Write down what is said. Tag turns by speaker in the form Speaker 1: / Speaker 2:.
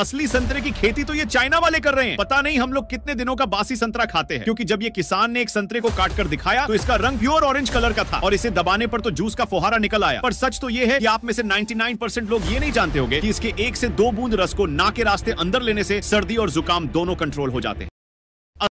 Speaker 1: असली संतरे की खेती तो ये चाइना वाले कर रहे हैं पता नहीं हम लोग कितने दिनों का बासी संतरा खाते हैं क्योंकि जब ये किसान ने एक संतरे को काट कर दिखाया तो इसका रंग प्योर ऑरेंज कलर का था और इसे दबाने पर तो जूस का फुहारा निकल आया पर सच तो ये है कि आप में से 99% लोग ये नहीं जानते होंगे कि इसके एक से दो बूंद रस को ना के रास्ते अंदर लेने से सर्दी और जुकाम दोनों कंट्रोल हो जाते हैं